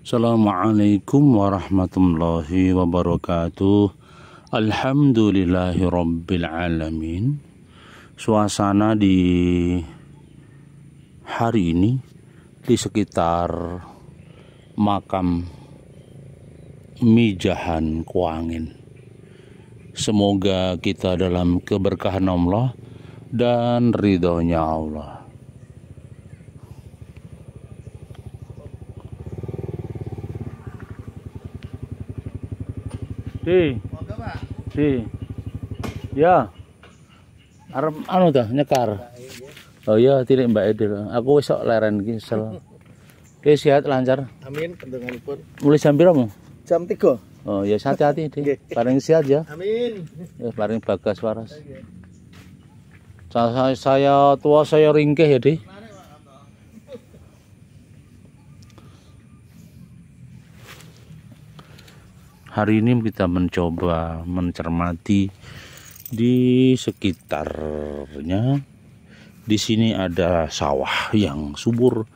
Assalamualaikum warahmatullahi wabarakatuh Alhamdulillahi rabbil alamin Suasana di hari ini Di sekitar makam Mijahan Kuangin Semoga kita dalam keberkahan Allah dan ridhonya Allah Di. Di. Ya. Arep anu dah nyekar. Oh iya tilik Mbak Edil. Aku wis leren iki sel. Oke, sehat lancar. Amin, pendengaripun. Mulai jam pira, Jam 3. Oh, ya hati-hati, Dik. Paling sehat ya. Amin. Ya, paling bagas waras. Saya, saya tua saya ringkih ya, Dik. hari ini kita mencoba mencermati di sekitarnya di sini ada sawah yang subur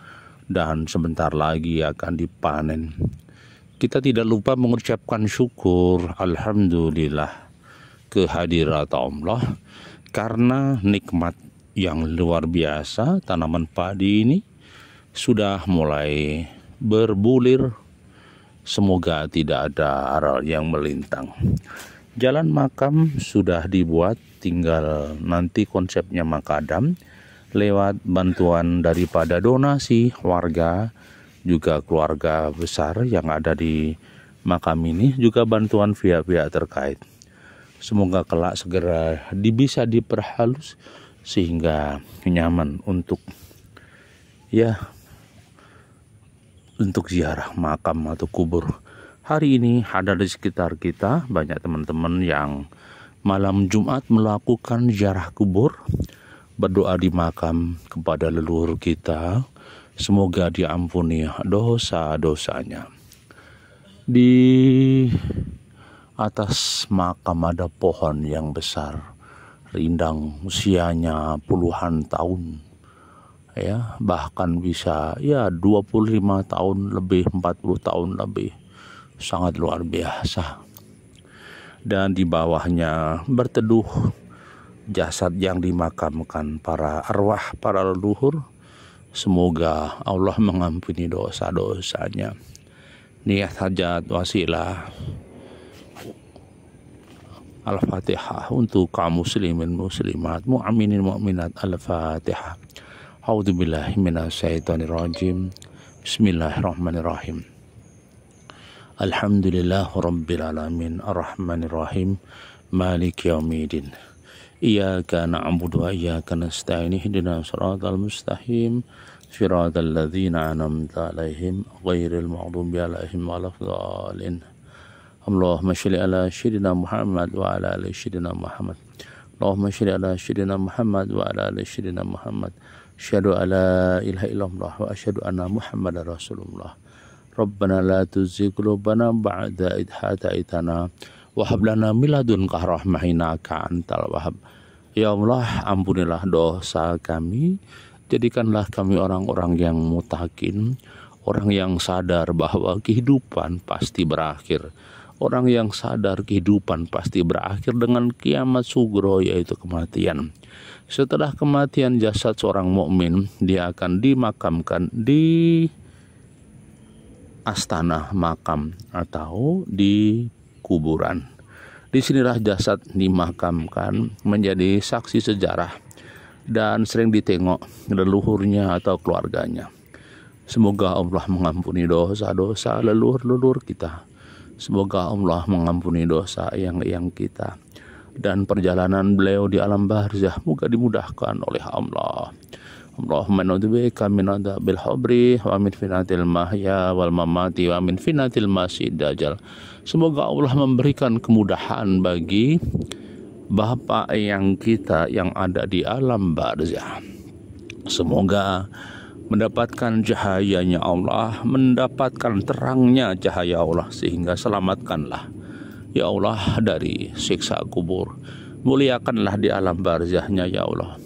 dan sebentar lagi akan dipanen kita tidak lupa mengucapkan syukur Alhamdulillah kehadirat Allah karena nikmat yang luar biasa tanaman padi ini sudah mulai berbulir Semoga tidak ada aral yang melintang. Jalan makam sudah dibuat, tinggal nanti konsepnya makadam lewat bantuan daripada donasi warga juga keluarga besar yang ada di makam ini juga bantuan pihak-pihak terkait. Semoga kelak segera bisa diperhalus sehingga nyaman untuk ya untuk ziarah makam atau kubur. Hari ini ada di sekitar kita banyak teman-teman yang malam Jumat melakukan ziarah kubur, berdoa di makam kepada leluhur kita. Semoga diampuni dosa-dosanya. Di atas makam ada pohon yang besar, rindang usianya puluhan tahun ya bahkan bisa ya 25 tahun lebih 40 tahun lebih sangat luar biasa dan di bawahnya berteduh jasad yang dimakamkan para arwah para leluhur semoga Allah mengampuni dosa-dosanya niat hajat wasilah Al-Fatihah untuk kaum muslimin muslimat mu'minin mu'minat Al-Fatihah A'udzubillahiminasyaitonirrojim Bismillahirrahmanirrahim Alhamdulillah Rabbil Alamin Ar-Rahmanirrahim Malik Yaumidin Iyaka na'budu wa iyaka nasta'in Ihdina siratal mustahim Siratal ladzina an'amta 'alaihim ghairil maghdubi 'alaihim waladdallin Allahumma shalli ala sayyidina Muhammad wa ala ali sayyidina Muhammad Allahumma shalli ala sayyidina Muhammad wa ala ali sayyidina Muhammad Asyhadu alla ilaha illallah wa asyhadu anna Muhammadar Rasulullah. Rabbana la tuzigh qulubana ba'da idh hadaitana wa hab lana min ladunka rahmah innaka antal wahhab. Ya Allah, ampunilah dosa kami. Jadikanlah kami orang-orang yang mutakin, orang yang sadar bahwa kehidupan pasti berakhir Orang yang sadar kehidupan pasti berakhir dengan kiamat sugro yaitu kematian. Setelah kematian jasad seorang mukmin, dia akan dimakamkan di astana makam atau di kuburan. Disinilah jasad dimakamkan menjadi saksi sejarah dan sering ditengok leluhurnya atau keluarganya. Semoga Allah mengampuni dosa-dosa leluhur-leluhur kita Semoga Allah mengampuni dosa yang-yang kita dan perjalanan beliau di alam barzah moga dimudahkan oleh Allah. Allahumma nadzubika min adzabil qabri wa min finatil mahya wal mamati wa min finatil masjid dajjal. Semoga Allah memberikan kemudahan bagi bapak yang kita yang ada di alam barzah. Semoga mendapatkan cahayanya Allah, mendapatkan terangnya cahaya Allah sehingga selamatkanlah ya Allah dari siksa kubur. Muliakanlah di alam barzahnya ya Allah.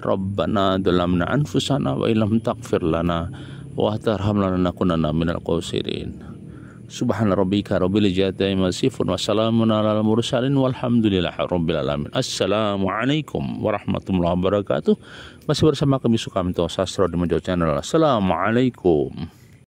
Rabbana dalamna anfusana wa ilam takfir lana wa tarhamna lanakunanna minal qawsirin. Subhana rabbika rabbil izzati amma yasifun Assalamualaikum warahmatullahi wabarakatuh. Masih bersama kami Sukamto Sastro di Mojo Channel. Assalamualaikum.